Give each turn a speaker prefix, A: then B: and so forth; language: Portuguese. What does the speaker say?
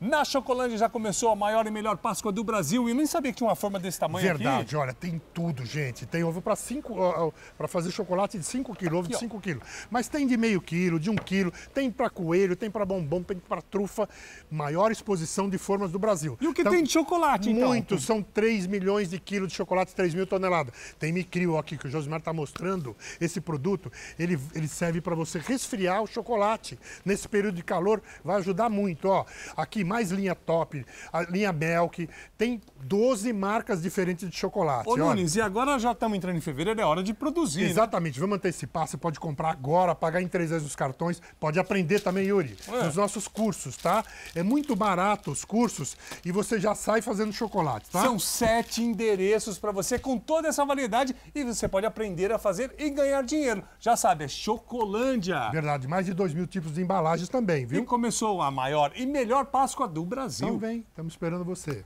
A: Na Chocolândia já começou a maior e melhor Páscoa do Brasil e eu nem sabia que tinha uma forma desse tamanho Verdade, aqui.
B: olha, tem tudo, gente. Tem ovo para cinco, para fazer chocolate de 5 quilos, ovo de 5 quilos. Mas tem de meio quilo, de um quilo, tem para coelho, tem para bombom, tem para trufa. Maior exposição de formas do Brasil. E o que então, tem de chocolate, então? Muito, são 3 milhões de quilos de chocolate, 3 mil toneladas. Tem micrio aqui, que o Josimar está mostrando, esse produto. Ele, ele serve para você resfriar o chocolate. Nesse período de calor, vai ajudar muito, ó. Aqui mais linha top, a linha Belk, tem 12 marcas diferentes de chocolate. Ô, Nunes,
A: e agora já estamos entrando em fevereiro, é hora de produzir. Né?
B: Exatamente, né? vamos antecipar, você pode comprar agora, pagar em três vezes os cartões, pode aprender também, Yuri, é. nos nossos cursos, tá? É muito barato os cursos e você já sai fazendo chocolate,
A: tá? São sete endereços para você com toda essa variedade e você pode aprender a fazer e ganhar dinheiro. Já sabe, é Chocolândia. Verdade, mais de dois mil tipos de embalagens também, viu? E começou a maior e melhor passo Páscoa
B: do Brasil. Então vem, estamos esperando você.